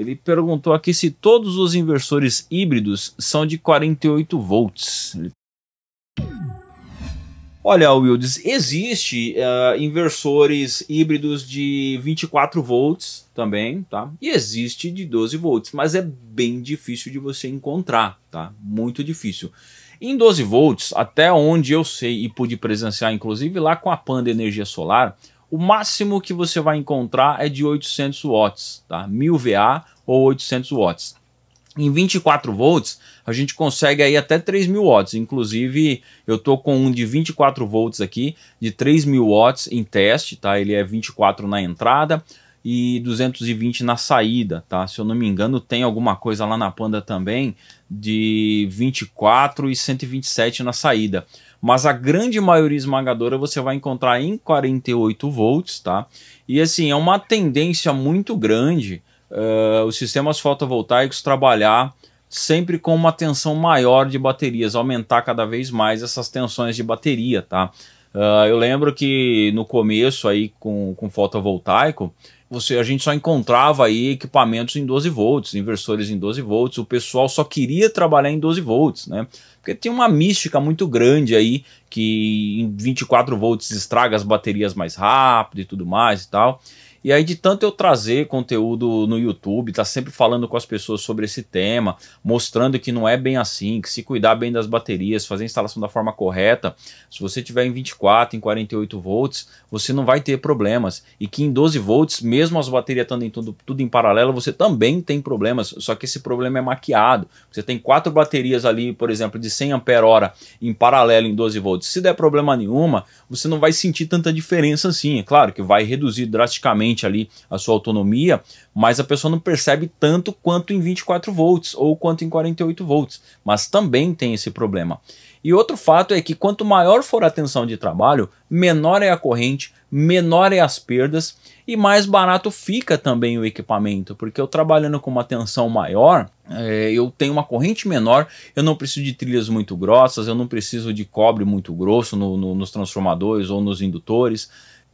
Ele perguntou aqui se todos os inversores híbridos são de 48 volts. Olha, Wildes, existe uh, inversores híbridos de 24 volts também, tá? E existe de 12 volts, mas é bem difícil de você encontrar, tá? Muito difícil. Em 12 volts, até onde eu sei e pude presenciar, inclusive lá com a Panda Energia Solar, o máximo que você vai encontrar é de 800 watts, tá? 1000 VA ou 800 watts. Em 24 volts, a gente consegue aí até 3000 watts. Inclusive, eu tô com um de 24 volts aqui, de 3000 watts em teste, tá? Ele é 24 na entrada e 220 na saída, tá? Se eu não me engano, tem alguma coisa lá na Panda também de 24 e 127 na saída mas a grande maioria esmagadora você vai encontrar em 48 volts, tá? E assim, é uma tendência muito grande uh, os sistemas fotovoltaicos trabalhar sempre com uma tensão maior de baterias, aumentar cada vez mais essas tensões de bateria, tá? Uh, eu lembro que no começo aí com, com fotovoltaico, você, a gente só encontrava aí equipamentos em 12 volts, inversores em 12 volts, o pessoal só queria trabalhar em 12 volts, né? Porque tem uma mística muito grande aí que em 24 volts estraga as baterias mais rápido e tudo mais e tal. E aí, de tanto eu trazer conteúdo no YouTube, tá sempre falando com as pessoas sobre esse tema, mostrando que não é bem assim, que se cuidar bem das baterias, fazer a instalação da forma correta, se você tiver em 24, em 48 volts, você não vai ter problemas. E que em 12 volts, mesmo as baterias estando em tudo, tudo em paralelo, você também tem problemas, só que esse problema é maquiado. Você tem quatro baterias ali, por exemplo, de 100 ampere hora em paralelo em 12 volts. Se der problema nenhuma, você não vai sentir tanta diferença assim. É claro que vai reduzir drasticamente ali a sua autonomia, mas a pessoa não percebe tanto quanto em 24 volts ou quanto em 48 volts, mas também tem esse problema. E outro fato é que quanto maior for a tensão de trabalho, menor é a corrente, menor é as perdas e mais barato fica também o equipamento, porque eu trabalhando com uma tensão maior, é, eu tenho uma corrente menor, eu não preciso de trilhas muito grossas, eu não preciso de cobre muito grosso no, no, nos transformadores ou nos indutores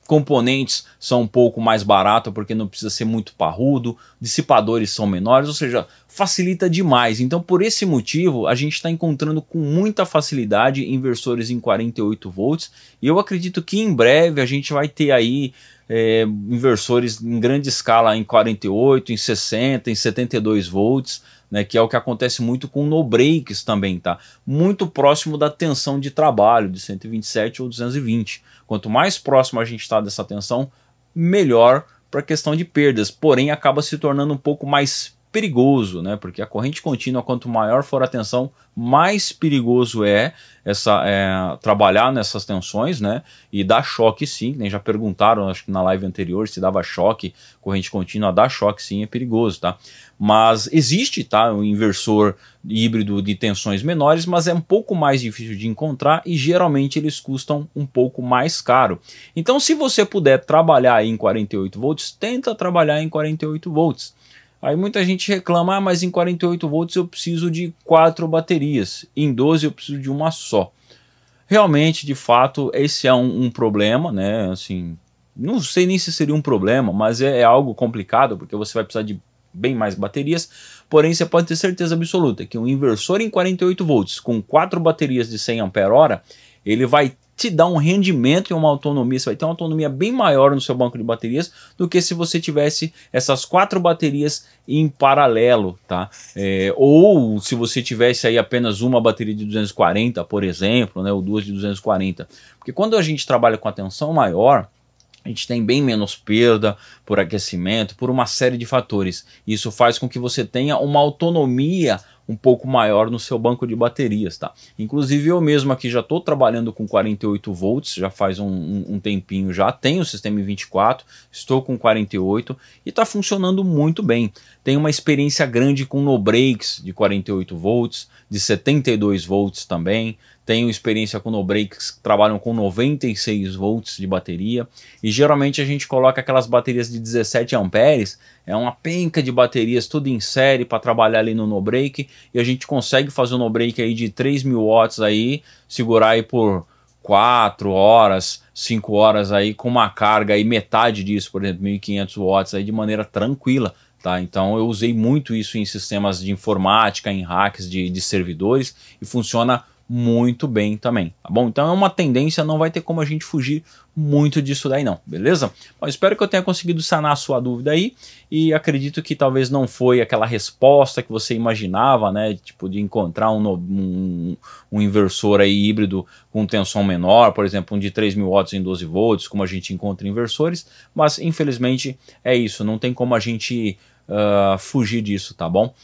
componentes são um pouco mais baratos porque não precisa ser muito parrudo, dissipadores são menores, ou seja, facilita demais. Então, por esse motivo, a gente está encontrando com muita facilidade inversores em 48 volts e eu acredito que em breve a gente vai ter aí é, inversores em grande escala em 48, em 60, em 72 volts, né, que é o que acontece muito com no breaks também, tá? Muito próximo da tensão de trabalho de 127 ou 220. Quanto mais próximo a gente está dessa tensão, melhor para a questão de perdas, porém acaba se tornando um pouco mais perigoso, né? Porque a corrente contínua, quanto maior for a tensão, mais perigoso é essa é, trabalhar nessas tensões, né? E dá choque sim, nem já perguntaram, acho que na live anterior se dava choque, corrente contínua dá choque sim, é perigoso, tá? Mas existe, tá, um inversor híbrido de tensões menores, mas é um pouco mais difícil de encontrar e geralmente eles custam um pouco mais caro. Então, se você puder trabalhar em 48 volts, tenta trabalhar em 48 volts Aí muita gente reclama, ah, mas em 48 volts eu preciso de quatro baterias, em 12 eu preciso de uma só. Realmente, de fato, esse é um, um problema, né? Assim, não sei nem se seria um problema, mas é, é algo complicado porque você vai precisar de bem mais baterias. Porém, você pode ter certeza absoluta que um inversor em 48 volts com quatro baterias de 100 ampere hora, ele vai te dá um rendimento e uma autonomia. Você vai ter uma autonomia bem maior no seu banco de baterias do que se você tivesse essas quatro baterias em paralelo, tá? É, ou se você tivesse aí apenas uma bateria de 240, por exemplo, né? Ou duas de 240. Porque quando a gente trabalha com a tensão maior, a gente tem bem menos perda por aquecimento, por uma série de fatores. Isso faz com que você tenha uma autonomia um pouco maior no seu banco de baterias, tá? Inclusive eu mesmo aqui já estou trabalhando com 48 volts, já faz um, um, tempinho já, tenho o sistema 24, estou com 48 e está funcionando muito bem. Tem uma experiência grande com no brakes de 48 volts, de 72 volts também, tenho experiência com no-breaks que trabalham com 96 volts de bateria e geralmente a gente coloca aquelas baterias de 17 amperes, é uma penca de baterias tudo em série para trabalhar ali no no-break e a gente consegue fazer um no-break aí de 3 mil watts aí, segurar aí por 4 horas, 5 horas aí com uma carga aí metade disso, por exemplo, 1500 watts aí de maneira tranquila. Tá, então eu usei muito isso em sistemas de informática, em hacks de, de servidores e funciona muito bem também, tá bom? Então é uma tendência, não vai ter como a gente fugir muito disso daí não, beleza? Bom, espero que eu tenha conseguido sanar a sua dúvida aí e acredito que talvez não foi aquela resposta que você imaginava, né? Tipo de encontrar um, um, um inversor aí híbrido com tensão menor, por exemplo, um de 3.000 watts em 12 volts, como a gente encontra em inversores, mas infelizmente é isso, não tem como a gente Uh, fugir disso, tá bom?